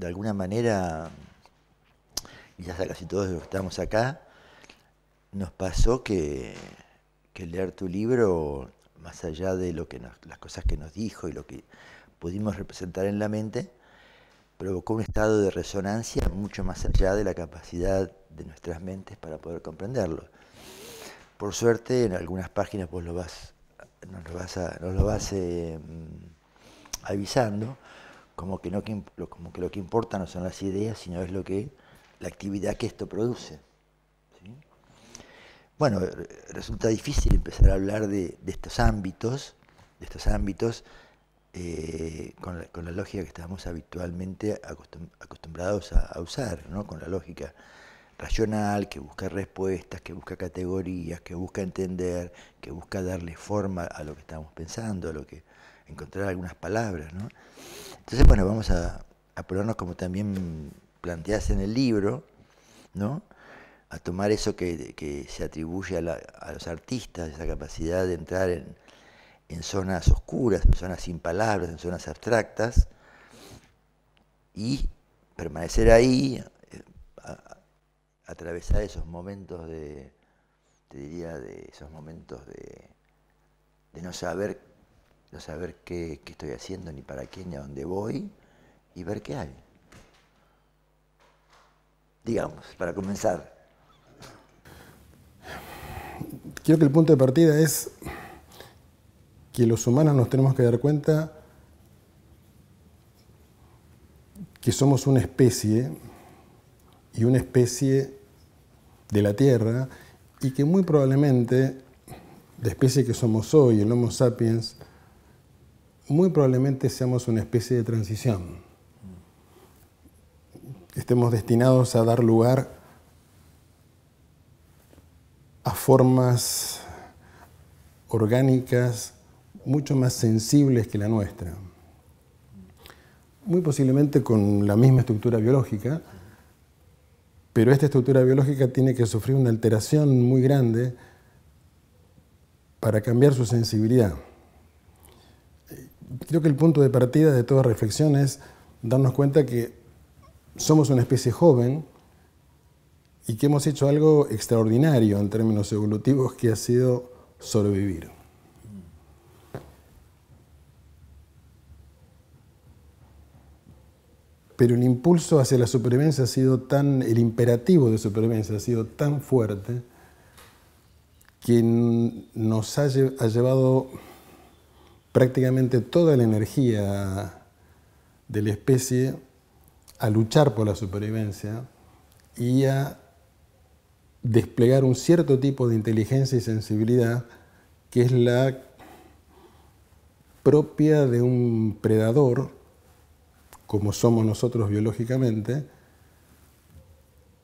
de alguna manera, ya a casi todos estamos acá, nos pasó que, leer tu libro, más allá de lo que las cosas que nos dijo y lo que pudimos representar en la mente, provocó un estado de resonancia mucho más allá de la capacidad de nuestras mentes para poder comprenderlo. Por suerte, en algunas páginas pues lo vas, nos lo vas, lo eh, mm, avisando como que, no, como que lo que importa no son las ideas, sino es lo que, la actividad que esto produce. Bueno, resulta difícil empezar a hablar de, estos ámbitos, de estos ámbitos eh, con, la, lógica que estamos habitualmente acostumbrados a, a usar, ¿no? con la lógica racional, que busca respuestas, que busca categorías, que busca entender, que busca darle forma a lo que estamos pensando, a lo que encontrar algunas palabras, ¿no? Entonces, bueno, vamos a, a probarnos como también planteas en el libro, ¿no? a tomar eso que, se atribuye a, los artistas, esa capacidad de entrar en, zonas oscuras, en zonas sin palabras, en zonas abstractas, y permanecer ahí, eh, atravesar esos momentos de, te diría, de esos momentos de, de no saber no saber qué, estoy haciendo, ni para qué, ni a dónde voy, y ver qué hay. Digamos, para comenzar. Creo que el punto de partida es que los humanos nos tenemos que dar cuenta que somos una especie y una especie de la Tierra y que muy probablemente la especie que somos hoy, el Homo sapiens, muy probablemente seamos una especie de transición. Estemos destinados a dar lugar a formas orgánicas mucho más sensibles que la nuestra. Muy posiblemente con la misma estructura biológica, pero esta estructura biológica tiene que sufrir una alteración muy grande para cambiar su sensibilidad. Creo que el punto de partida de toda reflexión es darnos cuenta que somos una especie joven y que hemos hecho algo extraordinario en términos evolutivos que ha sido sobrevivir. Pero el impulso hacia la supervivencia ha sido tan, el imperativo de supervivencia ha sido tan fuerte que nos ha llevado prácticamente toda la energía de la especie a luchar por la supervivencia y a desplegar un cierto tipo de inteligencia y sensibilidad que es la propia de un predador, como somos nosotros biológicamente,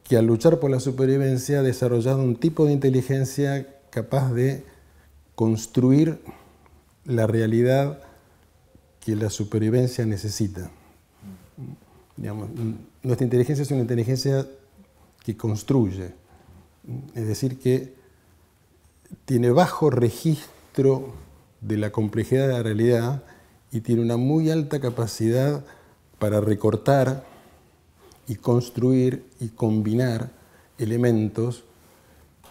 que al luchar por la supervivencia ha desarrollado un tipo de inteligencia capaz de construir la realidad que la supervivencia necesita. nuestra inteligencia es una inteligencia que construye, es decir, que tiene bajo registro de la complejidad de la realidad y tiene una muy alta capacidad para recortar y construir y combinar elementos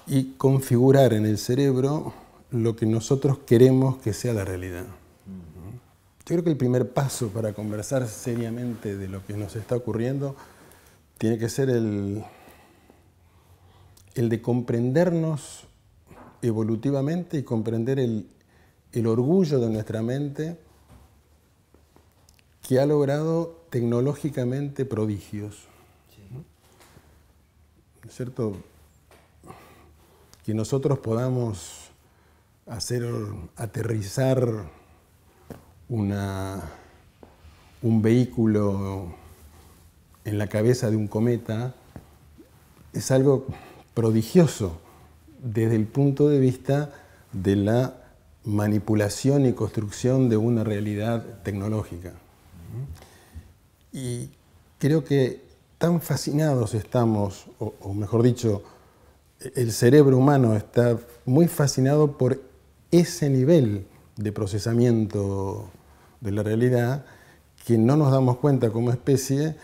y configurar en el cerebro lo que nosotros queremos que sea la realidad. Yo creo que el primer paso para conversar seriamente de lo que nos está ocurriendo tiene que ser el, el de comprendernos evolutivamente y comprender el, el orgullo de nuestra mente que ha logrado tecnológicamente prodigios. es cierto? Que nosotros podamos hacer aterrizar una, un vehículo en la cabeza de un cometa es algo prodigioso desde el punto de vista de la manipulación y construcción de una realidad tecnológica. Y creo que tan fascinados estamos, o, o mejor dicho, el cerebro humano está muy fascinado por ese nivel de procesamiento de la realidad que no nos damos cuenta como especie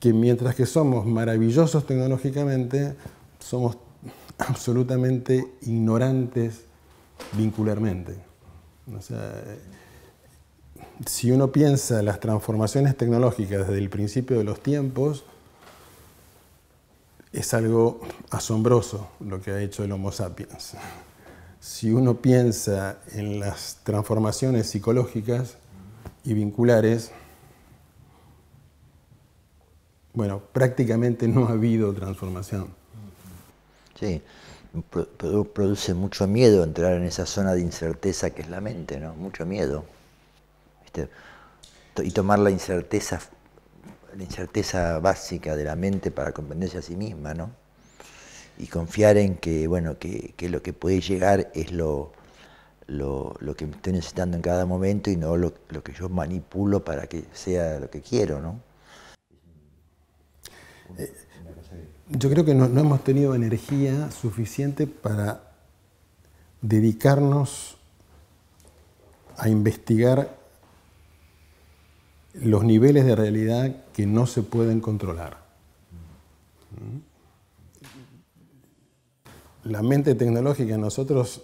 que mientras que somos maravillosos tecnológicamente, somos absolutamente ignorantes vincularmente. O sea, si uno piensa las transformaciones tecnológicas desde el principio de los tiempos, es algo asombroso lo que ha hecho el Homo sapiens. Si uno piensa en las transformaciones psicológicas y vinculares, bueno, prácticamente no ha habido transformación. Sí, produce mucho miedo entrar en esa zona de incerteza que es la mente, ¿no? Mucho miedo. Y tomar la incerteza la incerteza básica de la mente para comprenderse a sí misma, ¿no? Y confiar en que, bueno, que, lo que puede llegar es lo, lo, que estoy necesitando en cada momento y no lo, que yo manipulo para que sea lo que quiero, ¿no? Eh, yo creo que no hemos tenido energía suficiente para dedicarnos a investigar los niveles de realidad que no se pueden controlar. ¿Mm? La mente tecnológica en nosotros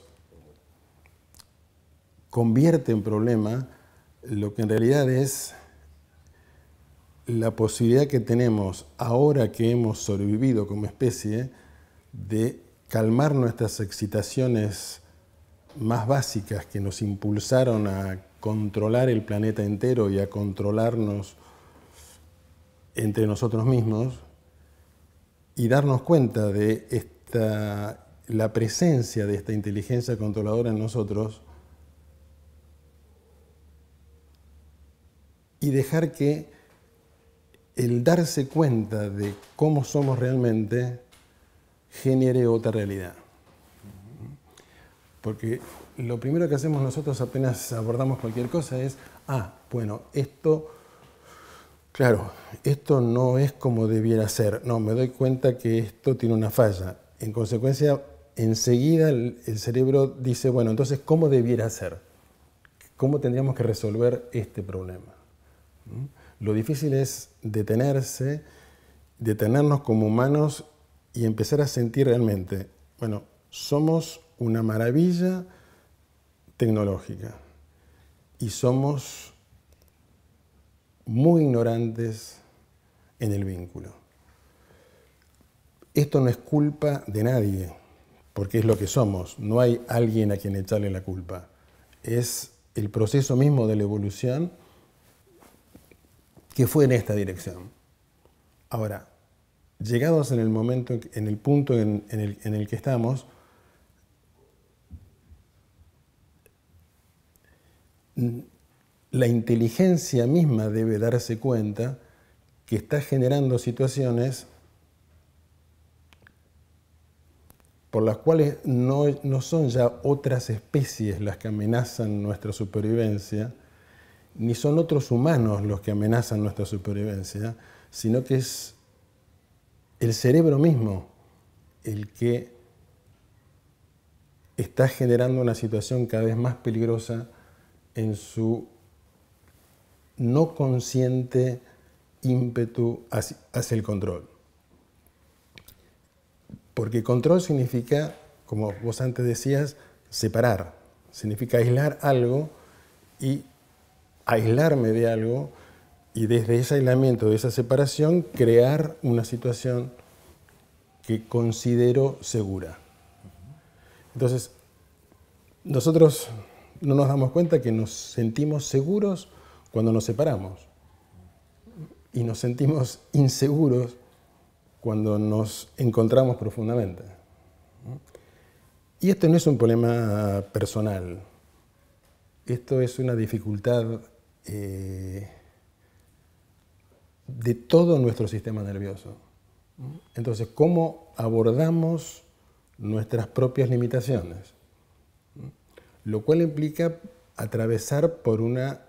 convierte en problema lo que en realidad es la posibilidad que tenemos ahora que hemos sobrevivido como especie de calmar nuestras excitaciones más básicas que nos impulsaron a controlar el planeta entero y a controlarnos entre nosotros mismos y darnos cuenta de la presencia de esta inteligencia controladora en nosotros y dejar que el darse cuenta de cómo somos realmente genere otra realidad. Porque lo primero que hacemos nosotros apenas abordamos cualquier cosa es, ah, bueno, esto, claro, esto no es como debiera ser. No, me doy cuenta que esto tiene una falla. En consecuencia, enseguida el, cerebro dice, bueno, entonces, ¿cómo debiera ser? ¿Cómo tendríamos que resolver este problema? ¿Mm? Lo difícil es detenerse, detenernos como humanos y empezar a sentir realmente, bueno, somos una maravilla tecnológica y somos muy ignorantes en el vínculo. Esto no es culpa de nadie, porque es lo que somos, no hay alguien a quien echarle la culpa. Es el proceso mismo de la evolución que fue en esta dirección. Ahora, llegados en el momento, en el punto en, en el que estamos, la inteligencia misma debe darse cuenta que está generando situaciones por las cuales no, son ya otras especies las que amenazan nuestra supervivencia, ni son otros humanos los que amenazan nuestra supervivencia, sino que es el cerebro mismo el que está generando una situación cada vez más peligrosa en su no consciente ímpetu hacia el control. Porque control significa, como vos antes decías, separar. Significa aislar algo y aislarme de algo y desde ese aislamiento, de esa separación, crear una situación que considero segura. Entonces, nosotros no nos damos cuenta que nos sentimos seguros cuando nos separamos y nos sentimos inseguros cuando nos encontramos profundamente. Y esto no es un problema personal, esto es una dificultad eh, de todo nuestro sistema nervioso. Entonces, ¿cómo abordamos nuestras propias limitaciones? lo cual implica atravesar por una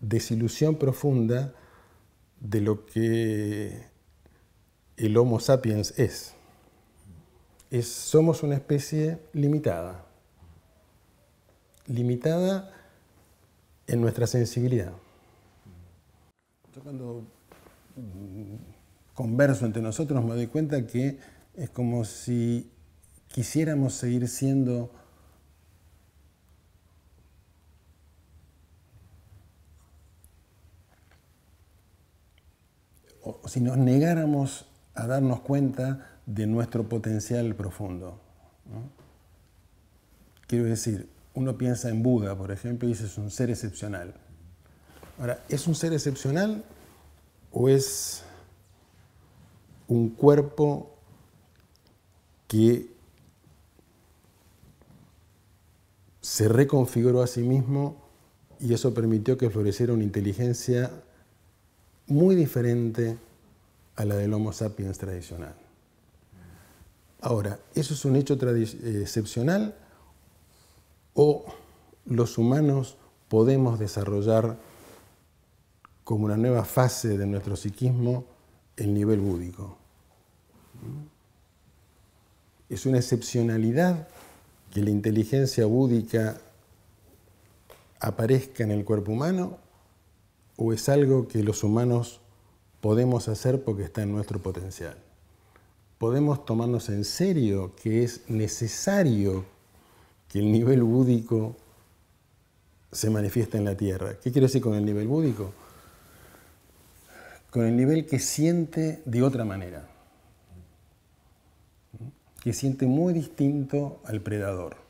desilusión profunda de lo que el Homo sapiens es. somos una especie limitada, limitada en nuestra sensibilidad. Yo cuando mm, converso entre nosotros me doy cuenta que es como si quisiéramos seguir siendo o si nos negáramos a darnos cuenta de nuestro potencial profundo. Quiero decir, uno piensa en Buda, por ejemplo, y dice es un ser excepcional. Ahora, ¿es un ser excepcional o es un cuerpo que se reconfiguró a sí mismo y eso permitió que floreciera una inteligencia muy diferente a la del Homo sapiens tradicional. Ahora, ¿eso es un hecho eh, excepcional o los humanos podemos desarrollar como una nueva fase de nuestro psiquismo el nivel búdico? ¿Mm? Es una excepcionalidad que la inteligencia búdica aparezca en el cuerpo humano o es algo que los humanos podemos hacer porque está en nuestro potencial? ¿Podemos tomarnos en serio que es necesario que el nivel búdico se manifieste en la Tierra? ¿Qué quiero decir con el nivel búdico? Con el nivel que siente de otra manera, que siente muy distinto al predador.